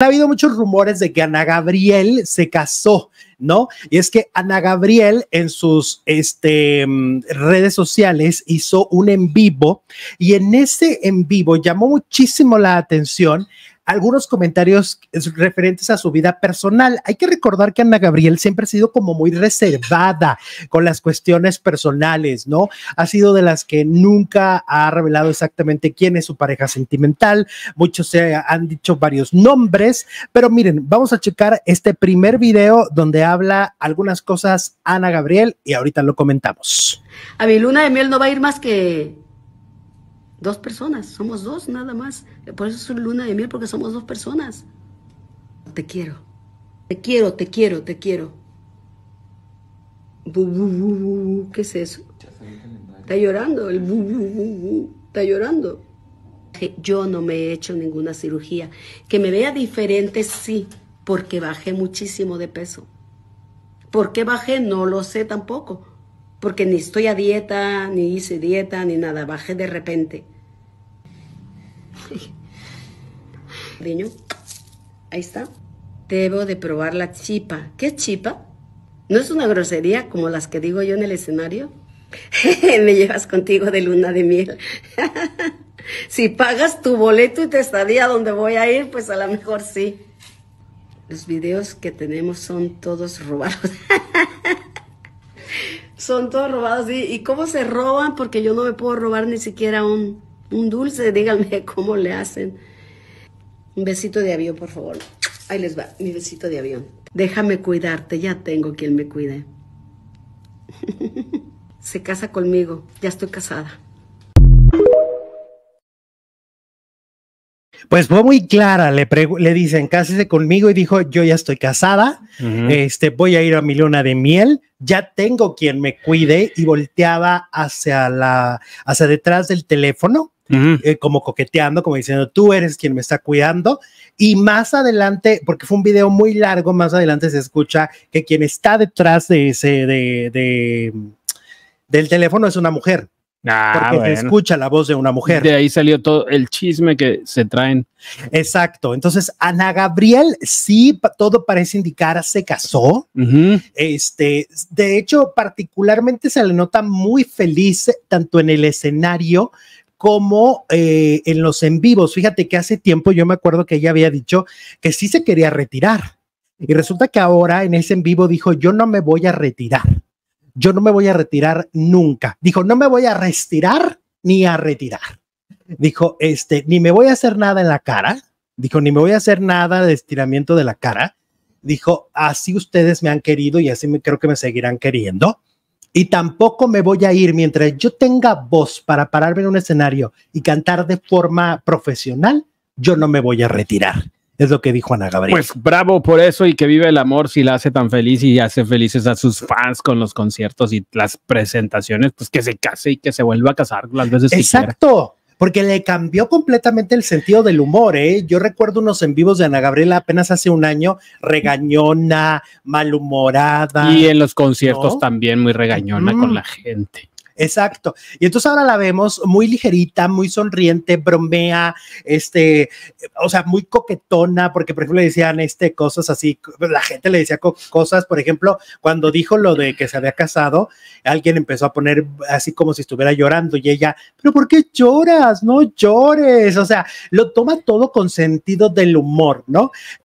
Ha habido muchos rumores de que Ana Gabriel se casó, ¿no? Y es que Ana Gabriel en sus este, mm, redes sociales hizo un en vivo y en ese en vivo llamó muchísimo la atención algunos comentarios referentes a su vida personal. Hay que recordar que Ana Gabriel siempre ha sido como muy reservada con las cuestiones personales, ¿no? Ha sido de las que nunca ha revelado exactamente quién es su pareja sentimental. Muchos se han dicho varios nombres, pero miren, vamos a checar este primer video donde habla algunas cosas Ana Gabriel y ahorita lo comentamos. A mi luna de miel no va a ir más que Dos personas, somos dos nada más. Por eso es luna de miel, porque somos dos personas. Te quiero, te quiero, te quiero, te quiero. ¿Qué es eso? Está llorando, el está llorando. Yo no me he hecho ninguna cirugía. Que me vea diferente, sí, porque bajé muchísimo de peso. ¿Por qué bajé? No lo sé tampoco porque ni estoy a dieta, ni hice dieta, ni nada, bajé de repente. Niño, ahí está. Debo de probar la chipa. ¿Qué chipa? ¿No es una grosería como las que digo yo en el escenario? Me llevas contigo de luna de miel. si pagas tu boleto y te estadía donde voy a ir, pues a lo mejor sí. Los videos que tenemos son todos robados son todos robados. ¿Y, cómo se roban? Porque yo no me puedo robar ni siquiera un, un dulce. Díganme cómo le hacen. Un besito de avión, por favor. Ahí les va, mi besito de avión. Déjame cuidarte, ya tengo quien me cuide. se casa conmigo, ya estoy casada. Pues fue muy clara, le, le dicen, cásese conmigo y dijo, yo ya estoy casada, este, voy a ir a mi luna de miel, ya tengo quien me cuide y volteaba hacia, la, hacia detrás del teléfono. Eh, como coqueteando, como diciendo, tú eres quien me está cuidando. Y más adelante, porque fue un video muy largo, más adelante se escucha que quien está detrás de ese, de, de del teléfono es una mujer. Ah, porque se escucha la voz de una mujer. De ahí salió todo el chisme que se traen. Exacto. Entonces, Ana Gabriel, sí, todo parece indicar, se casó. Este, de hecho, particularmente se le nota muy feliz, eh, tanto en el escenario como eh, en los en vivos. Fíjate que hace tiempo yo me acuerdo que ella había dicho que sí se quería retirar. Y resulta que ahora en ese en vivo dijo, yo no me voy a retirar yo no me voy a retirar nunca. Dijo, no me voy a retirar ni a retirar. Dijo, este, ni me voy a hacer nada en la cara. Dijo, ni me voy a hacer nada de estiramiento de la cara. Dijo, así ustedes me han querido y así me, creo que me seguirán queriendo. Y tampoco me voy a ir mientras yo tenga voz para pararme en un escenario y cantar de forma profesional. Yo no me voy a retirar. Es lo que dijo Ana Gabriela. Pues bravo por eso y que vive el amor si la hace tan feliz y hace felices a sus fans con los conciertos y las presentaciones, pues que se case y que se vuelva a casar las veces Exacto. porque le cambió completamente el sentido del humor, ¿eh? Yo recuerdo unos en vivos de Ana Gabriela apenas hace un año, regañona, malhumorada. Y en los conciertos también muy regañona con la gente. Exacto. Y entonces ahora la vemos muy ligerita, muy sonriente, bromea, este, o sea, muy coquetona, porque por ejemplo le decían este, cosas así, la gente le decía cosas, por ejemplo, cuando dijo lo de que se había casado, alguien empezó a poner así como si estuviera llorando y ella, pero ¿por qué lloras? No llores. O sea, lo toma todo con sentido del humor, ¿no?